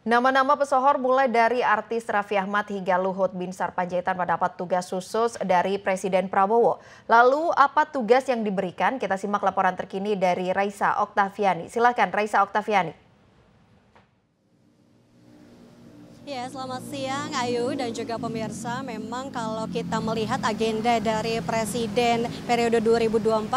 Nama-nama pesohor mulai dari artis Raffi Ahmad hingga Luhut bin Sarpanjaitan mendapat tugas khusus dari Presiden Prabowo. Lalu apa tugas yang diberikan? Kita simak laporan terkini dari Raisa Oktaviani. Silahkan Raisa Oktaviani. Ya, selamat siang Ayu dan juga pemirsa. Memang kalau kita melihat agenda dari Presiden periode 2024-2029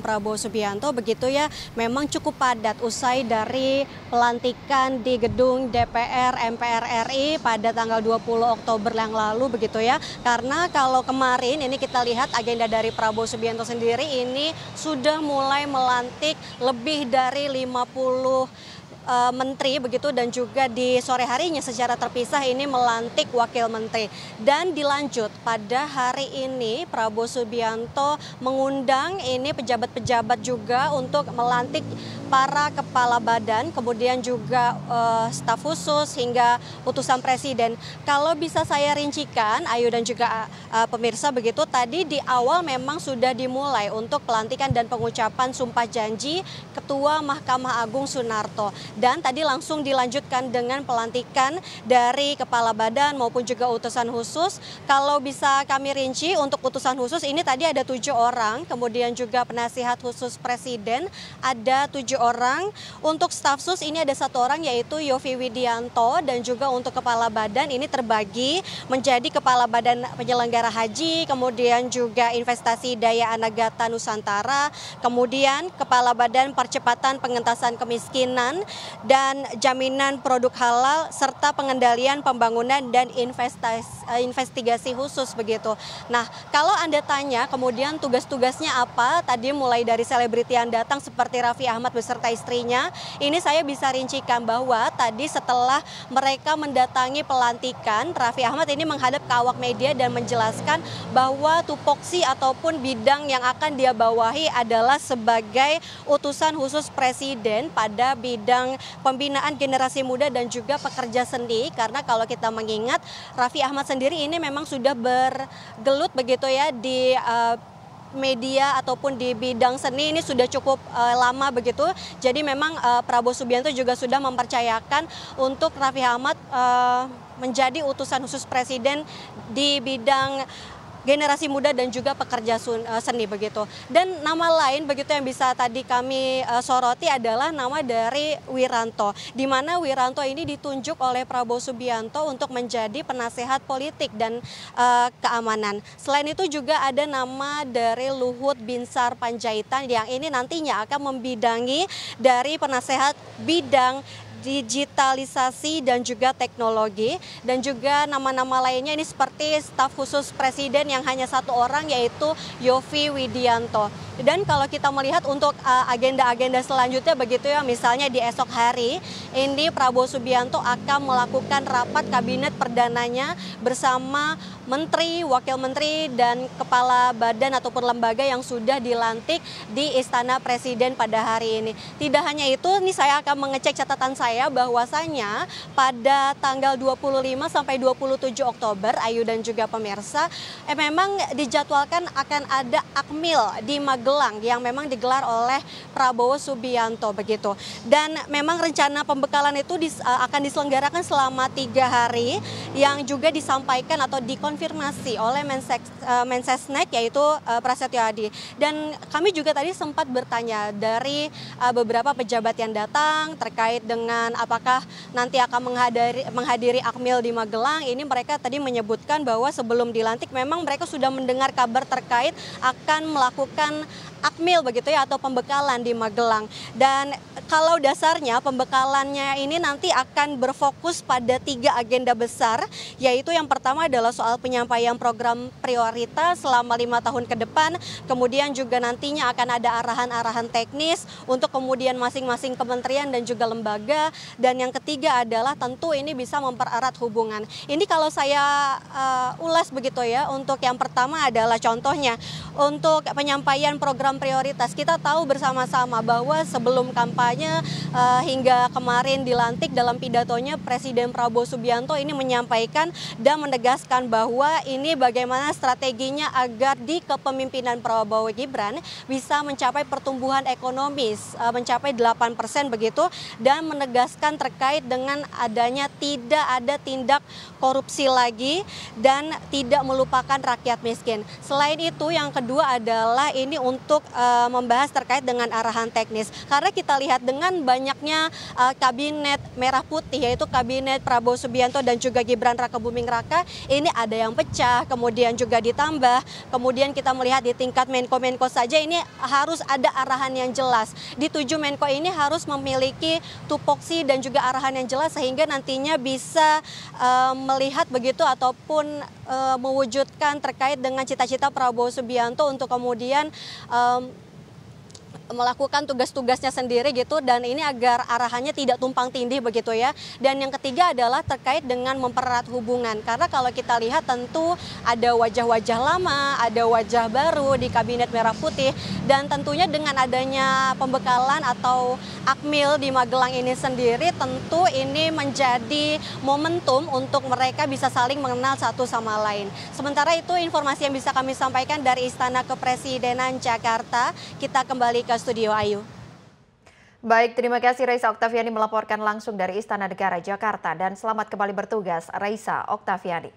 Prabowo Subianto begitu ya, memang cukup padat usai dari pelantikan di gedung DPR MPR RI pada tanggal 20 Oktober yang lalu begitu ya. Karena kalau kemarin ini kita lihat agenda dari Prabowo Subianto sendiri ini sudah mulai melantik lebih dari 50 e, menteri begitu dan juga di sore harinya secara terpisah ini melantik wakil menteri dan dilanjut pada hari ini Prabowo Subianto mengundang ini pejabat-pejabat juga untuk melantik para kepala badan, kemudian juga uh, staf khusus hingga utusan presiden. Kalau bisa saya rincikan, Ayu dan juga uh, pemirsa begitu, tadi di awal memang sudah dimulai untuk pelantikan dan pengucapan sumpah janji Ketua Mahkamah Agung Sunarto. Dan tadi langsung dilanjutkan dengan pelantikan dari kepala badan maupun juga utusan khusus. Kalau bisa kami rinci untuk utusan khusus ini tadi ada tujuh orang, kemudian juga penasihat khusus presiden ada tujuh orang. Untuk staf sus ini ada satu orang yaitu Yofi Widianto dan juga untuk kepala badan ini terbagi menjadi kepala badan penyelenggara haji, kemudian juga investasi daya anagata Nusantara, kemudian kepala badan percepatan pengentasan kemiskinan dan jaminan produk halal serta pengendalian pembangunan dan investasi, eh, investigasi khusus begitu. Nah, kalau Anda tanya kemudian tugas-tugasnya apa, tadi mulai dari selebriti yang datang seperti Raffi Ahmad besar beserta istrinya. Ini saya bisa rincikan bahwa tadi setelah mereka mendatangi pelantikan, Raffi Ahmad ini menghadap ke awak media dan menjelaskan bahwa tupoksi ataupun bidang yang akan dia bawahi adalah sebagai utusan khusus presiden pada bidang pembinaan generasi muda dan juga pekerja seni. Karena kalau kita mengingat Raffi Ahmad sendiri ini memang sudah bergelut begitu ya di uh, media ataupun di bidang seni ini sudah cukup uh, lama begitu. Jadi memang uh, Prabowo Subianto juga sudah mempercayakan untuk Raffi Ahmad uh, menjadi utusan khusus presiden di bidang generasi muda dan juga pekerja eh, seni begitu. Dan nama lain begitu yang bisa tadi kami eh, soroti adalah nama dari Wiranto, di mana Wiranto ini ditunjuk oleh Prabowo Subianto untuk menjadi penasehat politik dan uh, keamanan. Selain itu juga ada nama dari Luhut Binsar Panjaitan yang ini nantinya akan membidangi dari penasehat bidang digitalisasi dan juga teknologi dan juga nama-nama lainnya ini seperti staf khusus presiden yang hanya satu orang yaitu Yofi Widianto. Dan kalau kita melihat untuk eh, agenda-agenda selanjutnya begitu ya, misalnya di esok hari ini Prabowo Subianto akan melakukan rapat kabinet perdananya bersama menteri, wakil menteri dan kepala badan ataupun lembaga yang sudah dilantik di Istana Presiden pada hari ini. Tidak hanya itu, ini saya akan mengecek catatan saya bahwasanya pada tanggal 25 sampai 27 Oktober Ayu dan juga pemirsa eh, memang dijadwalkan akan ada akmil di Magelang Magelang yang memang digelar oleh Prabowo Subianto begitu. Dan memang rencana pembekalan itu dis, uh, akan diselenggarakan selama tiga hari yang juga disampaikan atau dikonfirmasi oleh Mensek, uh, eh, Mensesnek yaitu uh, Prasetyo Adi. Dan kami juga tadi sempat bertanya dari uh, beberapa pejabat yang datang terkait dengan apakah nanti akan menghadiri, menghadiri Akmil di Magelang. Ini mereka tadi menyebutkan bahwa sebelum dilantik memang mereka sudah mendengar kabar terkait akan melakukan akmil begitu ya atau pembekalan di Magelang. Dan kalau dasarnya pembekalannya ini nanti akan berfokus pada tiga agenda besar, yaitu yang pertama adalah soal penyampaian program prioritas selama lima tahun ke depan, kemudian juga nantinya akan ada arahan-arahan teknis untuk kemudian masing-masing kementerian dan juga lembaga, dan yang ketiga adalah tentu ini bisa mempererat hubungan. Ini kalau saya uh, ulas begitu ya, untuk yang pertama adalah contohnya untuk penyampaian program program prioritas. Kita tahu bersama-sama bahwa sebelum kampanye uh, hingga kemarin dilantik dalam pidatonya Presiden Prabowo Subianto ini menyampaikan dan menegaskan bahwa ini bagaimana strateginya agar di kepemimpinan Prabowo Gibran bisa mencapai pertumbuhan ekonomis uh, mencapai 8 begitu dan menegaskan terkait dengan adanya tidak ada tindak korupsi lagi dan tidak melupakan rakyat miskin. Selain itu yang kedua adalah ini untuk untuk uh, membahas terkait dengan arahan teknis. Karena kita lihat dengan banyaknya uh, kabinet merah putih yaitu kabinet Prabowo Subianto dan juga Gibran Rakabuming Raka ini ada yang pecah, kemudian juga ditambah, kemudian kita melihat di tingkat Menko-Menko saja ini harus ada arahan yang jelas. Di tujuh Menko ini harus memiliki tupoksi dan juga arahan yang jelas sehingga nantinya bisa uh, melihat begitu ataupun Eh, mewujudkan terkait dengan cita-cita Prabowo Subianto untuk kemudian melakukan tugas-tugasnya sendiri gitu dan ini agar arahannya tidak tumpang tindih begitu ya. Dan yang ketiga adalah terkait dengan mempererat hubungan karena kalau kita lihat tentu ada wajah-wajah lama, ada wajah baru di kabinet merah putih dan tentunya dengan adanya pembekalan atau akmil di Magelang ini sendiri tentu ini menjadi momentum untuk mereka bisa saling mengenal satu sama lain. Sementara itu informasi yang bisa kami sampaikan dari Istana Kepresidenan Jakarta, kita kembali ke Studio Ayu. Baik, terima kasih Raisa Oktaviani melaporkan langsung dari Istana Negara Jakarta dan selamat kembali bertugas Raisa Oktaviani.